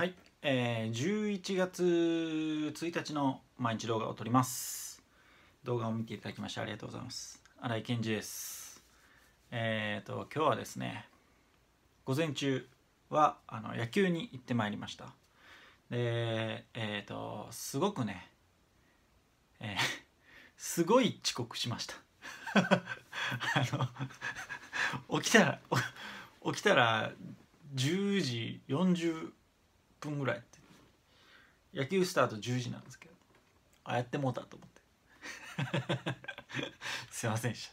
はい、えー、11月1日の毎日動画を撮ります動画を見ていただきましてありがとうございます新井健二ですえっ、ー、と今日はですね午前中はあの野球に行ってまいりましたでえっ、ー、とすごくね、えー、すごい遅刻しました あの起きたら起きたら10時40分ぐらいって野球スタート10時なんですけどああやってもうたと思って すいませんでし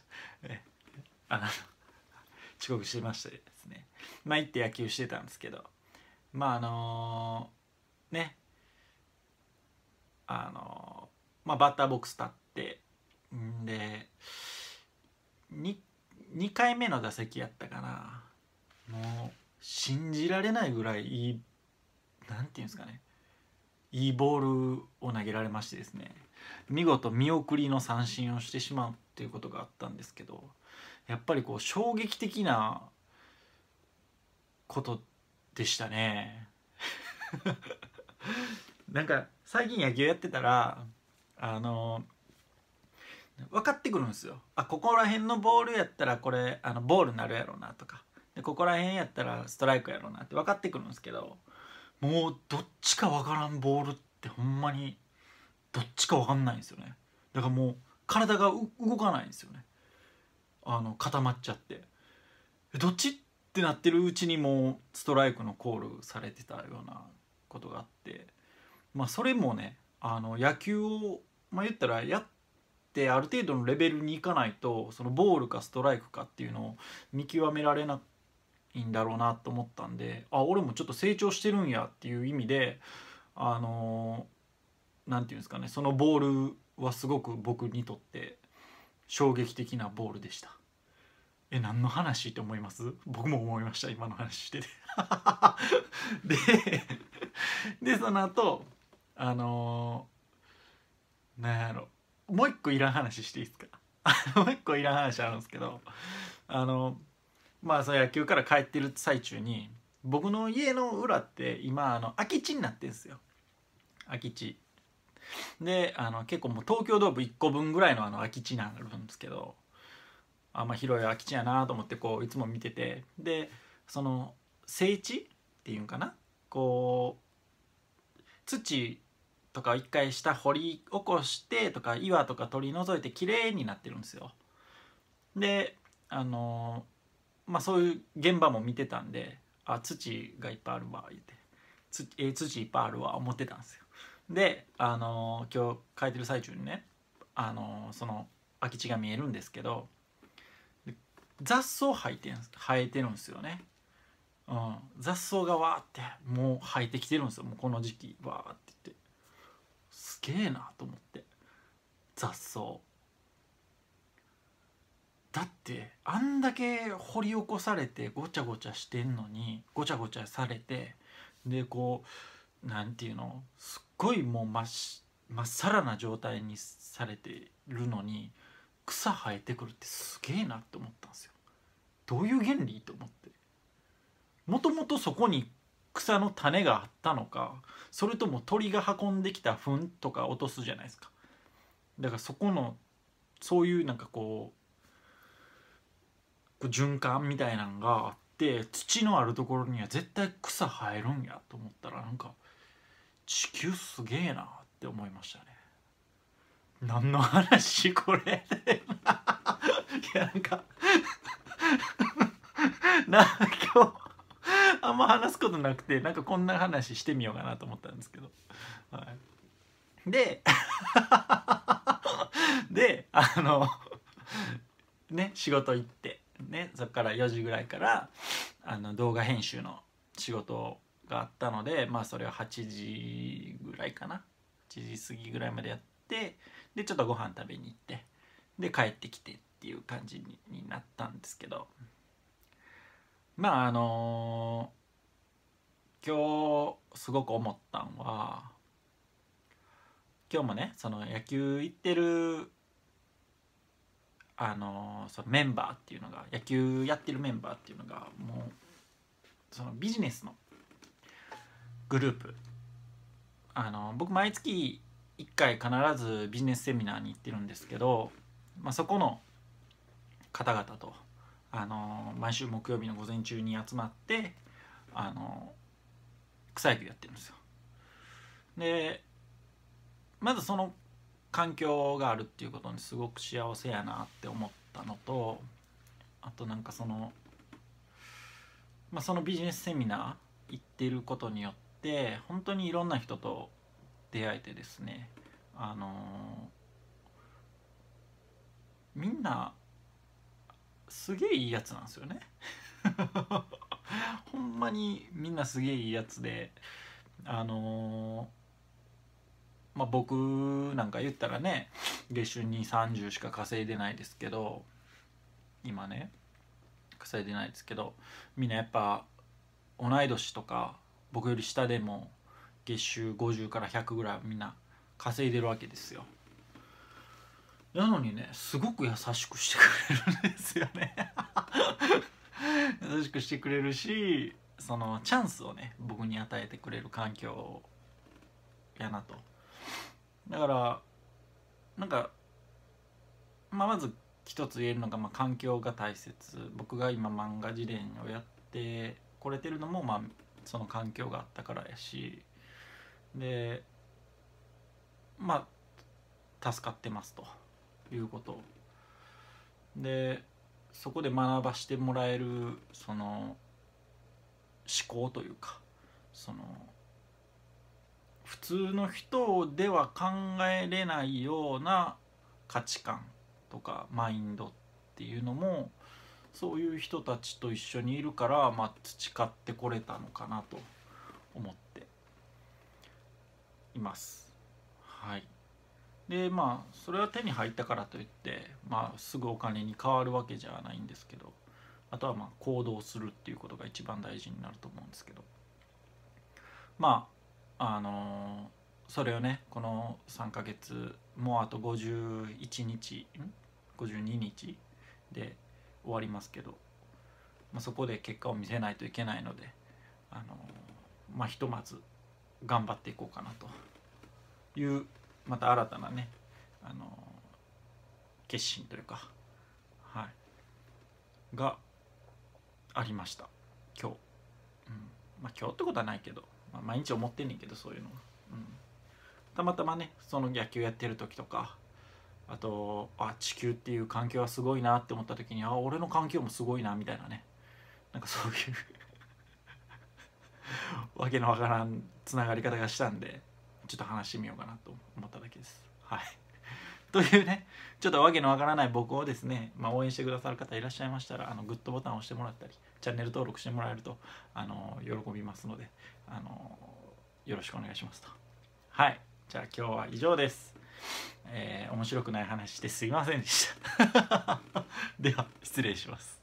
たあの遅刻してましてですねまあ行って野球してたんですけどまああのー、ねあのー、まあバッターボックス立ってんで 2, 2回目の打席やったかなもう信じられないぐらいいい何て言うんですかねいいボールを投げられましてですね見事見送りの三振をしてしまうっていうことがあったんですけどやっぱりこう衝撃的なことでしたね なんか最近野球やってたらあの分かってくるんですよあここら辺のボールやったらこれあのボールになるやろうなとかでここら辺やったらストライクやろうなって分かってくるんですけどもうどっちかわからんボールってほんまにどっちかわかんないんですよねだからもう体が動かないんですよねあの固まっちゃってどっちってなってるうちにもうストライクのコールされてたようなことがあってまあそれもねあの野球を、まあ、言ったらやってある程度のレベルにいかないとそのボールかストライクかっていうのを見極められなくいいんだろうなと思ったんであ俺もちょっと成長してるんやっていう意味であの何、ー、て言うんですかねそのボールはすごく僕にとって衝撃的なボールでした。え何の話って思います僕も思いました今の話してて ででその後あのー、なんやろもう一個いらん話していいですか もう一個いらん話あるんですけどあのーまあその野球から帰ってる最中に僕の家の裏って今あの空き地になってるんですよ空き地であの結構もう東京ドーム1個分ぐらいのあの空き地になるんですけどあんま広い空き地やなと思ってこういつも見ててでその整地っていうんかなこう土とかを一回下掘り起こしてとか岩とか取り除いてきれいになってるんですよ。であのーまあ、そういう現場も見てたんであ土がいっぱいあるわ言って土,、えー、土いっぱいあるわ思ってたんですよで、あのー、今日書いてる最中にね、あのー、その空き地が見えるんですけど雑草生えて生えてるんですよね、うん、雑草がわーってもう生えてきてるんですよもうこの時期わーってってすげえなと思って雑草だってあんだけ掘り起こされてごちゃごちゃしてんのにごちゃごちゃされてでこうなんていうのすっごいもうまっまっさらな状態にされてるのに草生えてくるってすげえなって思ったんですよ。どういう原理と思って。もともとそこに草の種があったのかそれとも鳥が運んできた糞とか落とすじゃないですか。だからそこのそういうなんかこう循環みたいなんがあって土のあるところには絶対草生えるんやと思ったらなんか地球すげえなって思いましたね。何の話 これいやなんか な今日あんま話すことなくてなんかこんな話してみようかなと思ったんですけど、はい、で であのね仕事行ってねそこから4時ぐらいからあの動画編集の仕事があったのでまあそれを8時ぐらいかな8時過ぎぐらいまでやってでちょっとご飯食べに行ってで帰ってきてっていう感じになったんですけどまああのー、今日すごく思ったんは今日もねその野球行ってるあのそのメンバーっていうのが野球やってるメンバーっていうのがもうそのビジネスのグループあの僕毎月1回必ずビジネスセミナーに行ってるんですけど、まあ、そこの方々とあの毎週木曜日の午前中に集まってあの草野球やってるんですよ。でまずその環境があるっていうことにすごく幸せやなって思ったのとあとなんかその、まあ、そのビジネスセミナー行ってることによって本当にいろんな人と出会えてですねあのみんなすげえいいやつなんですよね ほんまにみんなすげえいいやつであのーまあ、僕なんか言ったらね月収に30しか稼いでないですけど今ね稼いでないですけどみんなやっぱ同い年とか僕より下でも月収50から100ぐらいみんな稼いでるわけですよなのにねすごく優しくしてくれるんですよね 優しくしてくれるしそのチャンスをね僕に与えてくれる環境やなとだからなんか、まあ、まず一つ言えるのが、まあ、環境が大切僕が今漫画自伝をやってこれてるのも、まあ、その環境があったからやしでまあ助かってますということでそこで学ばしてもらえるその思考というかその普通の人では考えれないような価値観とかマインドっていうのもそういう人たちと一緒にいるから、まあ、培ってこれたのかなと思っています。はい、でまあそれは手に入ったからといって、まあ、すぐお金に変わるわけじゃないんですけどあとはまあ行動するっていうことが一番大事になると思うんですけどまああのそれをねこの3ヶ月もうあと51日ん52日で終わりますけど、まあ、そこで結果を見せないといけないのであのまあひとまず頑張っていこうかなというまた新たなねあの決心というか、はい、がありました今日、うん、まあ今日ってことはないけどまあ、毎日思ってんねんけどそういうの、うん、たまたまねその野球やってる時とかあとあ地球っていう環境はすごいなって思った時にあ俺の環境もすごいなみたいなねなんかそういう わけのわからんつながり方がしたんでちょっと話してみようかなと思っただけですはい。というねちょっとわけのわからない僕をですね、まあ、応援してくださる方いらっしゃいましたらあのグッドボタンを押してもらったりチャンネル登録してもらえるとあの喜びますのであのよろしくお願いしますとはいじゃあ今日は以上です、えー、面白くない話してすいませんでした では失礼します